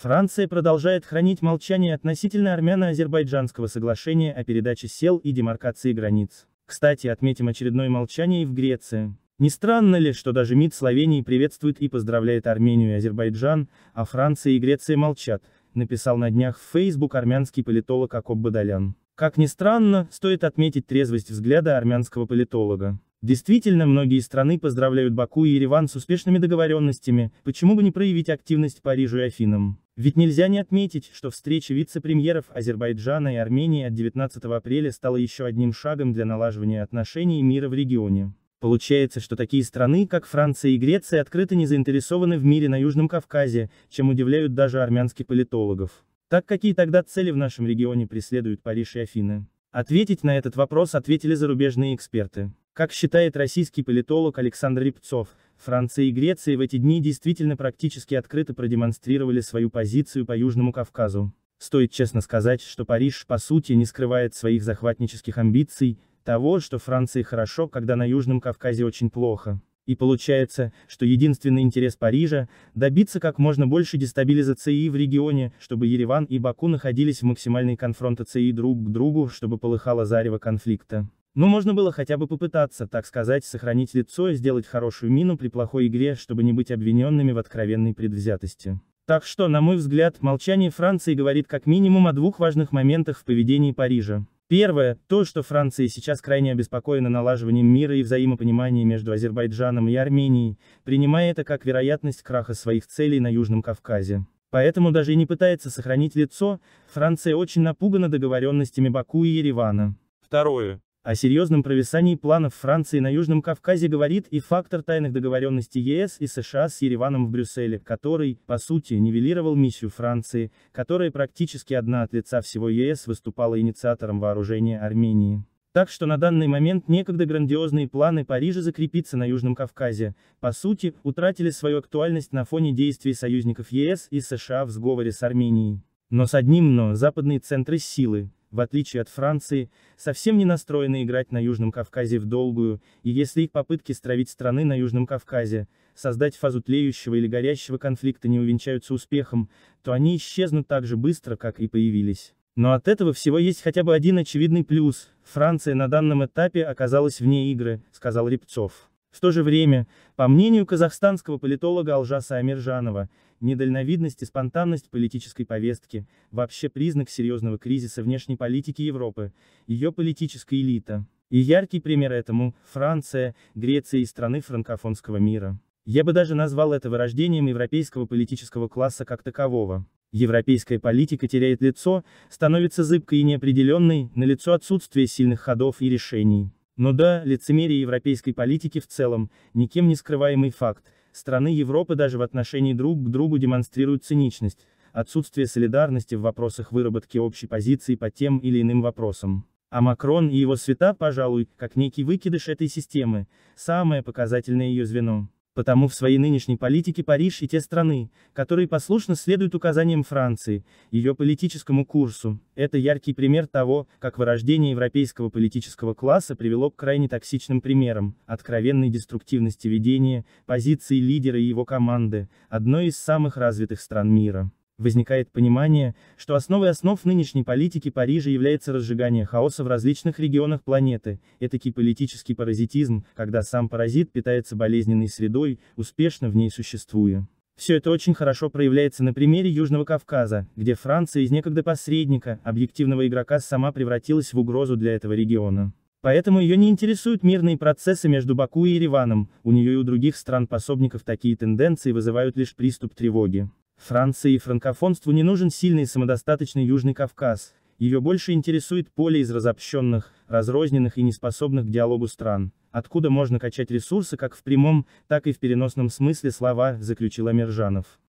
Франция продолжает хранить молчание относительно армяно-азербайджанского соглашения о передаче сел и демаркации границ. Кстати, отметим очередное молчание и в Греции. Не странно ли, что даже МИД Словении приветствует и поздравляет Армению и Азербайджан, а Франция и Греция молчат, написал на днях в Facebook армянский политолог Акоб Бадалян. Как ни странно, стоит отметить трезвость взгляда армянского политолога. Действительно, многие страны поздравляют Баку и Ереван с успешными договоренностями, почему бы не проявить активность Парижу и Афинам. Ведь нельзя не отметить, что встреча вице-премьеров Азербайджана и Армении от 19 апреля стала еще одним шагом для налаживания отношений и мира в регионе. Получается, что такие страны, как Франция и Греция, открыто не заинтересованы в мире на Южном Кавказе, чем удивляют даже армянских политологов. Так какие тогда цели в нашем регионе преследуют Париж и Афины? Ответить на этот вопрос ответили зарубежные эксперты. Как считает российский политолог Александр Репцов, Франция и Греция в эти дни действительно практически открыто продемонстрировали свою позицию по Южному Кавказу. Стоит честно сказать, что Париж, по сути, не скрывает своих захватнических амбиций, того, что Франции хорошо, когда на Южном Кавказе очень плохо. И получается, что единственный интерес Парижа – добиться как можно больше дестабилизации в регионе, чтобы Ереван и Баку находились в максимальной конфронтации друг к другу, чтобы полыхало зарево конфликта. Ну можно было хотя бы попытаться, так сказать, сохранить лицо и сделать хорошую мину при плохой игре, чтобы не быть обвиненными в откровенной предвзятости. Так что, на мой взгляд, молчание Франции говорит как минимум о двух важных моментах в поведении Парижа. Первое, то, что Франция сейчас крайне обеспокоена налаживанием мира и взаимопонимания между Азербайджаном и Арменией, принимая это как вероятность краха своих целей на Южном Кавказе. Поэтому даже и не пытается сохранить лицо, Франция очень напугана договоренностями Баку и Еревана. Второе, о серьезном провисании планов Франции на Южном Кавказе говорит и фактор тайных договоренностей ЕС и США с Ереваном в Брюсселе, который, по сути, нивелировал миссию Франции, которая практически одна от лица всего ЕС выступала инициатором вооружения Армении. Так что на данный момент некогда грандиозные планы Парижа закрепиться на Южном Кавказе, по сути, утратили свою актуальность на фоне действий союзников ЕС и США в сговоре с Арменией. Но с одним но, западные центры силы, в отличие от Франции, совсем не настроены играть на Южном Кавказе в долгую, и если их попытки стравить страны на Южном Кавказе, создать фазу тлеющего или горящего конфликта не увенчаются успехом, то они исчезнут так же быстро, как и появились. Но от этого всего есть хотя бы один очевидный плюс, Франция на данном этапе оказалась вне игры, сказал Рипцов. В то же время, по мнению казахстанского политолога Алжаса Амиржанова, недальновидность и спонтанность политической повестки – вообще признак серьезного кризиса внешней политики Европы, ее политическая элита. И яркий пример этому – Франция, Греция и страны франкофонского мира. Я бы даже назвал это вырождением европейского политического класса как такового. Европейская политика теряет лицо, становится зыбкой и неопределенной, на лицо отсутствие сильных ходов и решений. Ну да, лицемерие европейской политики в целом, никем не скрываемый факт, страны Европы даже в отношении друг к другу демонстрируют циничность, отсутствие солидарности в вопросах выработки общей позиции по тем или иным вопросам. А Макрон и его света, пожалуй, как некий выкидыш этой системы, самое показательное ее звено. Потому в своей нынешней политике Париж и те страны, которые послушно следуют указаниям Франции, ее политическому курсу, это яркий пример того, как вырождение европейского политического класса привело к крайне токсичным примерам, откровенной деструктивности ведения, позиции лидера и его команды, одной из самых развитых стран мира возникает понимание, что основой основ нынешней политики Парижа является разжигание хаоса в различных регионах планеты, этакий политический паразитизм, когда сам паразит питается болезненной средой, успешно в ней существуя. Все это очень хорошо проявляется на примере Южного Кавказа, где Франция из некогда посредника, объективного игрока сама превратилась в угрозу для этого региона. Поэтому ее не интересуют мирные процессы между Баку и Ереваном, у нее и у других стран-пособников такие тенденции вызывают лишь приступ тревоги. Франции и франкофонству не нужен сильный и самодостаточный Южный Кавказ, ее больше интересует поле из разобщенных, разрозненных и неспособных к диалогу стран, откуда можно качать ресурсы как в прямом, так и в переносном смысле слова, заключил Амиржанов.